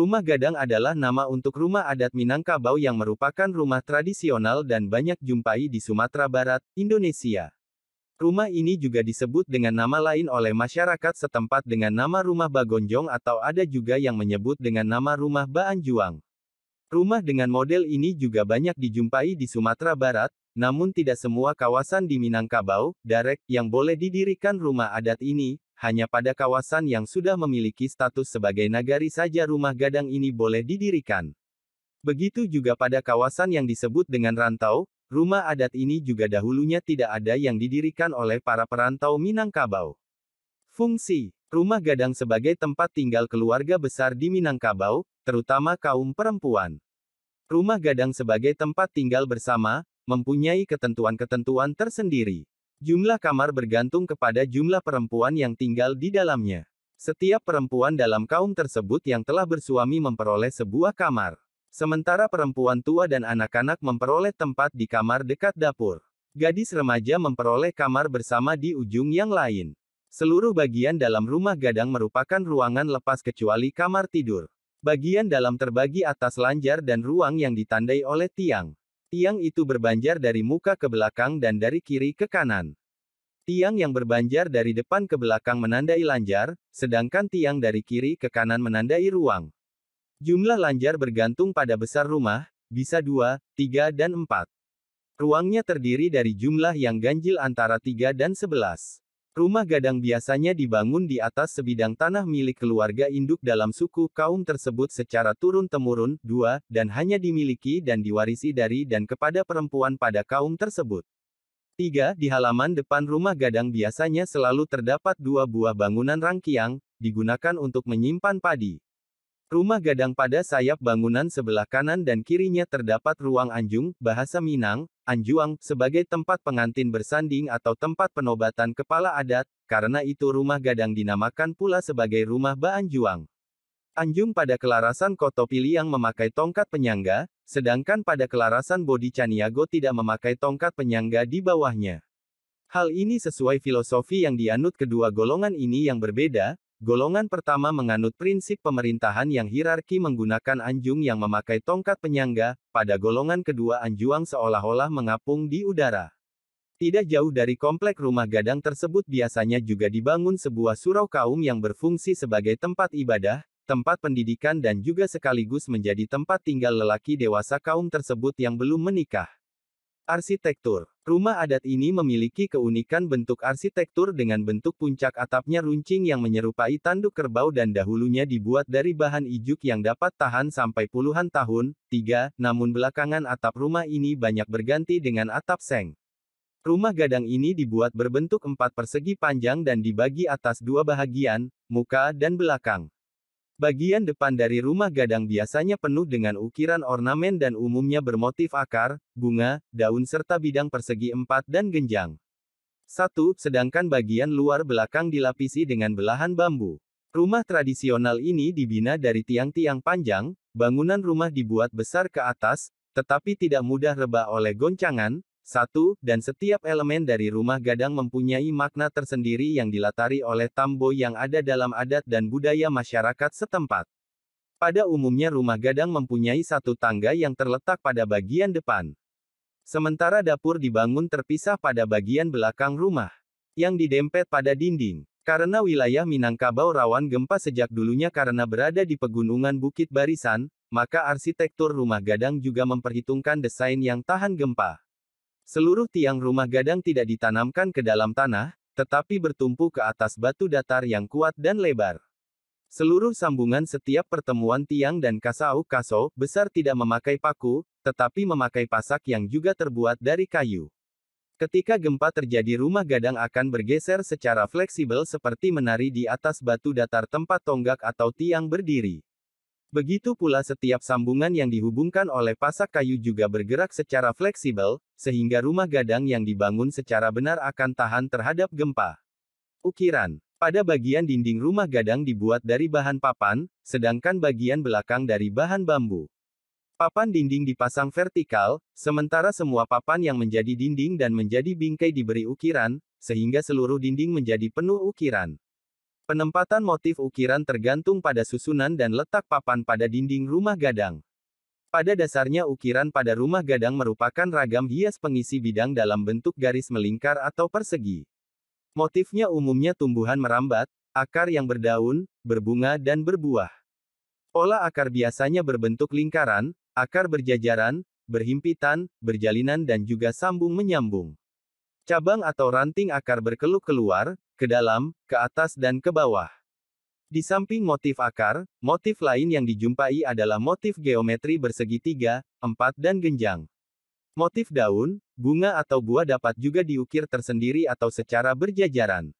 Rumah Gadang adalah nama untuk rumah adat Minangkabau yang merupakan rumah tradisional dan banyak jumpai di Sumatera Barat, Indonesia. Rumah ini juga disebut dengan nama lain oleh masyarakat setempat dengan nama Rumah Bagonjong atau ada juga yang menyebut dengan nama Rumah Baanjuang. Rumah dengan model ini juga banyak dijumpai di Sumatera Barat, namun tidak semua kawasan di Minangkabau, Darek, yang boleh didirikan rumah adat ini, hanya pada kawasan yang sudah memiliki status sebagai nagari saja rumah gadang ini boleh didirikan. Begitu juga pada kawasan yang disebut dengan rantau, rumah adat ini juga dahulunya tidak ada yang didirikan oleh para perantau Minangkabau. Fungsi Rumah gadang sebagai tempat tinggal keluarga besar di Minangkabau, terutama kaum perempuan. Rumah gadang sebagai tempat tinggal bersama, mempunyai ketentuan-ketentuan tersendiri. Jumlah kamar bergantung kepada jumlah perempuan yang tinggal di dalamnya. Setiap perempuan dalam kaum tersebut yang telah bersuami memperoleh sebuah kamar. Sementara perempuan tua dan anak-anak memperoleh tempat di kamar dekat dapur. Gadis remaja memperoleh kamar bersama di ujung yang lain. Seluruh bagian dalam rumah gadang merupakan ruangan lepas kecuali kamar tidur. Bagian dalam terbagi atas lanjar dan ruang yang ditandai oleh tiang. Tiang itu berbanjar dari muka ke belakang dan dari kiri ke kanan. Tiang yang berbanjar dari depan ke belakang menandai lanjar, sedangkan tiang dari kiri ke kanan menandai ruang. Jumlah lanjar bergantung pada besar rumah, bisa 2, 3 dan 4. Ruangnya terdiri dari jumlah yang ganjil antara 3 dan 11. Rumah gadang biasanya dibangun di atas sebidang tanah milik keluarga induk dalam suku kaum tersebut secara turun-temurun, dua, dan hanya dimiliki dan diwarisi dari dan kepada perempuan pada kaum tersebut. Tiga, Di halaman depan rumah gadang biasanya selalu terdapat dua buah bangunan rangkiang, digunakan untuk menyimpan padi. Rumah gadang pada sayap bangunan sebelah kanan dan kirinya terdapat ruang anjung, bahasa Minang, anjuang, sebagai tempat pengantin bersanding atau tempat penobatan kepala adat, karena itu rumah gadang dinamakan pula sebagai rumah Baanjuang. Anjung pada kelarasan Koto yang memakai tongkat penyangga, sedangkan pada kelarasan Bodi Caniago tidak memakai tongkat penyangga di bawahnya. Hal ini sesuai filosofi yang dianut kedua golongan ini yang berbeda, Golongan pertama menganut prinsip pemerintahan yang hierarki menggunakan anjung yang memakai tongkat penyangga, pada golongan kedua anjuang seolah-olah mengapung di udara. Tidak jauh dari komplek rumah gadang tersebut biasanya juga dibangun sebuah surau kaum yang berfungsi sebagai tempat ibadah, tempat pendidikan dan juga sekaligus menjadi tempat tinggal lelaki dewasa kaum tersebut yang belum menikah. Arsitektur Rumah adat ini memiliki keunikan bentuk arsitektur dengan bentuk puncak atapnya runcing yang menyerupai tanduk kerbau dan dahulunya dibuat dari bahan ijuk yang dapat tahan sampai puluhan tahun. 3. Namun belakangan atap rumah ini banyak berganti dengan atap seng. Rumah gadang ini dibuat berbentuk empat persegi panjang dan dibagi atas dua bahagian, muka dan belakang. Bagian depan dari rumah gadang biasanya penuh dengan ukiran ornamen dan umumnya bermotif akar, bunga, daun serta bidang persegi empat dan genjang. Satu, Sedangkan bagian luar belakang dilapisi dengan belahan bambu. Rumah tradisional ini dibina dari tiang-tiang panjang, bangunan rumah dibuat besar ke atas, tetapi tidak mudah rebah oleh goncangan, satu, dan setiap elemen dari rumah gadang mempunyai makna tersendiri yang dilatari oleh tambo yang ada dalam adat dan budaya masyarakat setempat. Pada umumnya rumah gadang mempunyai satu tangga yang terletak pada bagian depan. Sementara dapur dibangun terpisah pada bagian belakang rumah, yang didempet pada dinding. Karena wilayah Minangkabau rawan gempa sejak dulunya karena berada di pegunungan Bukit Barisan, maka arsitektur rumah gadang juga memperhitungkan desain yang tahan gempa. Seluruh tiang rumah gadang tidak ditanamkan ke dalam tanah, tetapi bertumpu ke atas batu datar yang kuat dan lebar. Seluruh sambungan setiap pertemuan tiang dan kasau kaso besar tidak memakai paku, tetapi memakai pasak yang juga terbuat dari kayu. Ketika gempa terjadi rumah gadang akan bergeser secara fleksibel seperti menari di atas batu datar tempat tonggak atau tiang berdiri. Begitu pula setiap sambungan yang dihubungkan oleh pasak kayu juga bergerak secara fleksibel, sehingga rumah gadang yang dibangun secara benar akan tahan terhadap gempa. Ukiran pada bagian dinding rumah gadang dibuat dari bahan papan, sedangkan bagian belakang dari bahan bambu. Papan dinding dipasang vertikal, sementara semua papan yang menjadi dinding dan menjadi bingkai diberi ukiran, sehingga seluruh dinding menjadi penuh ukiran. Penempatan motif ukiran tergantung pada susunan dan letak papan pada dinding rumah gadang. Pada dasarnya ukiran pada rumah gadang merupakan ragam hias pengisi bidang dalam bentuk garis melingkar atau persegi. Motifnya umumnya tumbuhan merambat, akar yang berdaun, berbunga dan berbuah. Pola akar biasanya berbentuk lingkaran, akar berjajaran, berhimpitan, berjalinan dan juga sambung menyambung. Cabang atau ranting akar berkeluk keluar, ke dalam, ke atas dan ke bawah. Di samping motif akar, motif lain yang dijumpai adalah motif geometri bersegi tiga, empat dan genjang. Motif daun, bunga atau buah dapat juga diukir tersendiri atau secara berjajaran.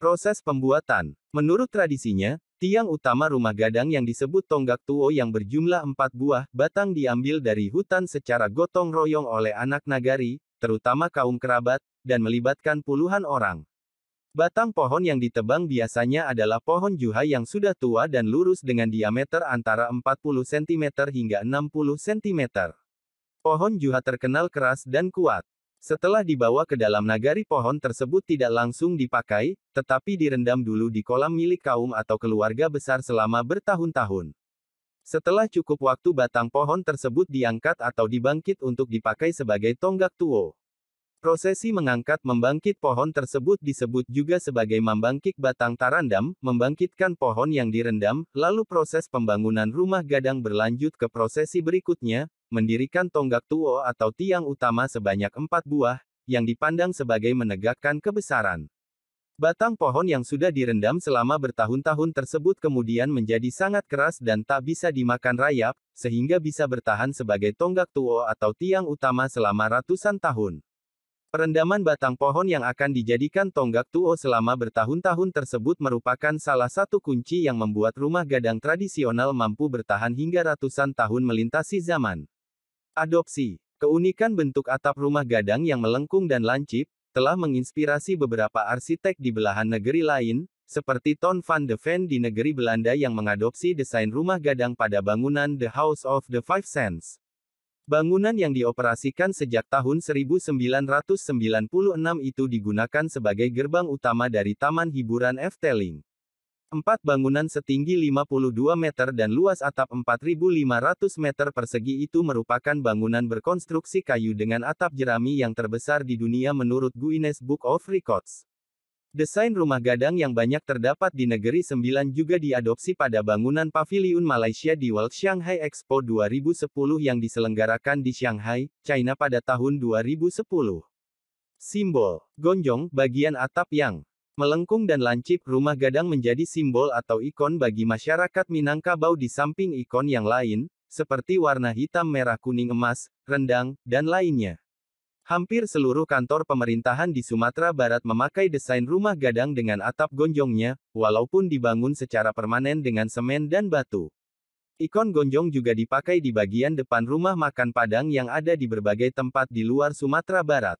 Proses pembuatan. Menurut tradisinya, tiang utama rumah gadang yang disebut tonggak tuo yang berjumlah empat buah batang diambil dari hutan secara gotong royong oleh anak nagari, terutama kaum kerabat, dan melibatkan puluhan orang. Batang pohon yang ditebang biasanya adalah pohon juha yang sudah tua dan lurus dengan diameter antara 40 cm hingga 60 cm. Pohon juha terkenal keras dan kuat. Setelah dibawa ke dalam nagari pohon tersebut tidak langsung dipakai, tetapi direndam dulu di kolam milik kaum atau keluarga besar selama bertahun-tahun. Setelah cukup waktu batang pohon tersebut diangkat atau dibangkit untuk dipakai sebagai tonggak tuo. Prosesi mengangkat membangkit pohon tersebut disebut juga sebagai membangkit batang tarandam, membangkitkan pohon yang direndam, lalu proses pembangunan rumah gadang berlanjut ke prosesi berikutnya, mendirikan tonggak tuo atau tiang utama sebanyak empat buah, yang dipandang sebagai menegakkan kebesaran. Batang pohon yang sudah direndam selama bertahun-tahun tersebut kemudian menjadi sangat keras dan tak bisa dimakan rayap, sehingga bisa bertahan sebagai tonggak tuo atau tiang utama selama ratusan tahun. Perendaman batang pohon yang akan dijadikan tonggak tuo selama bertahun-tahun tersebut merupakan salah satu kunci yang membuat rumah gadang tradisional mampu bertahan hingga ratusan tahun melintasi zaman. Adopsi Keunikan bentuk atap rumah gadang yang melengkung dan lancip, telah menginspirasi beberapa arsitek di belahan negeri lain, seperti Ton van de Ven di negeri Belanda yang mengadopsi desain rumah gadang pada bangunan The House of the Five Senses. Bangunan yang dioperasikan sejak tahun 1996 itu digunakan sebagai gerbang utama dari Taman Hiburan Efteling. Empat bangunan setinggi 52 meter dan luas atap 4.500 meter persegi itu merupakan bangunan berkonstruksi kayu dengan atap jerami yang terbesar di dunia menurut Guinness Book of Records. Desain rumah gadang yang banyak terdapat di negeri sembilan juga diadopsi pada bangunan pavilion Malaysia di World Shanghai Expo 2010 yang diselenggarakan di Shanghai, China pada tahun 2010. Simbol gonjong bagian atap yang melengkung dan lancip rumah gadang menjadi simbol atau ikon bagi masyarakat Minangkabau di samping ikon yang lain, seperti warna hitam merah kuning emas, rendang, dan lainnya. Hampir seluruh kantor pemerintahan di Sumatera Barat memakai desain rumah gadang dengan atap gonjongnya, walaupun dibangun secara permanen dengan semen dan batu. Ikon gonjong juga dipakai di bagian depan rumah makan Padang yang ada di berbagai tempat di luar Sumatera Barat.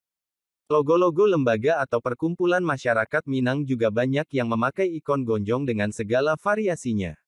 Logo-logo lembaga atau perkumpulan masyarakat Minang juga banyak yang memakai ikon gonjong dengan segala variasinya.